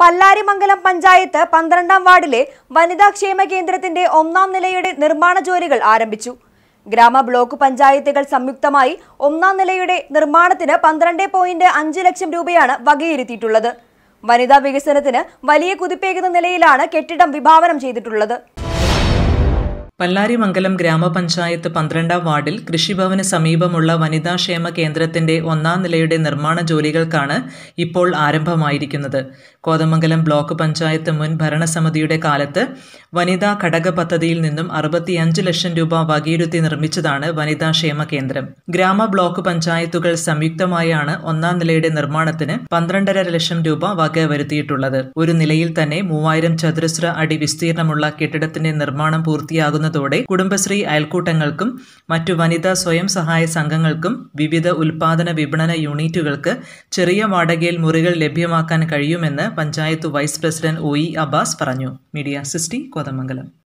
പല്ലാരിമംഗലം പഞ്ചായത്ത് പന്ത്രണ്ടാം വാർഡിലെ വനിതാ ക്ഷേമ കേന്ദ്രത്തിന്റെ ഒന്നാം നിലയുടെ നിർമ്മാണ ജോലികൾ ആരംഭിച്ചു ഗ്രാമ ബ്ലോക്ക് പഞ്ചായത്തുകൾ സംയുക്തമായി ഒന്നാം നിലയുടെ നിർമ്മാണത്തിന് പന്ത്രണ്ട് പോയിന്റ് അഞ്ച് ലക്ഷം രൂപയാണ് വകയിരുത്തിയിട്ടുള്ളത് വനിതാ വികസനത്തിന് വലിയ കുതിപ്പേകുന്ന നിലയിലാണ് കെട്ടിടം വിഭാവനം ചെയ്തിട്ടുള്ളത് പല്ലാരിമംഗലം ഗ്രാമപഞ്ചായത്ത് പന്ത്രണ്ടാം വാർഡിൽ കൃഷിഭവന് സമീപമുള്ള വനിതാ ക്ഷേമ കേന്ദ്രത്തിന്റെ ഒന്നാം നിലയുടെ നിർമ്മാണ ജോലികൾക്കാണ് ഇപ്പോൾ ആരംഭമായിരിക്കുന്നത് കോതമംഗലം ബ്ലോക്ക് പഞ്ചായത്ത് മുൻ ഭരണസമിതിയുടെ കാലത്ത് വനിതാ ഘടക പദ്ധതിയിൽ നിന്നും അറുപത്തിയഞ്ച് ലക്ഷം രൂപ വകയിരുത്തി നിർമ്മിച്ചതാണ് വനിതാ ക്ഷേമ കേന്ദ്രം ഗ്രാമ ബ്ലോക്ക് പഞ്ചായത്തുകൾ സംയുക്തമായാണ് ഒന്നാം നിലയുടെ നിർമ്മാണത്തിന് പന്ത്രണ്ടര ലക്ഷം രൂപ വക വരുത്തിയിട്ടുള്ളത് ഒരു നിലയിൽ തന്നെ മൂവായിരം ചതുരശ്ര അടി വിസ്തീർണമുള്ള കെട്ടിടത്തിന്റെ നിർമ്മാണം പൂർത്തിയാകുന്ന ലഭ്യമാകുന്നതോടെ കുടുംബശ്രീ അയൽക്കൂട്ടങ്ങൾക്കും മറ്റു വനിതാ സ്വയം സഹായ സംഘങ്ങൾക്കും വിവിധ ഉൽപാദന വിപണന യൂണിറ്റുകൾക്ക് ചെറിയ വാടകയിൽ മുറികൾ ലഭ്യമാക്കാൻ കഴിയുമെന്ന് panchayat vice president O E Abbas പറഞ്ഞു മീഡിയ സിസ്റ്റി കോതമംഗലം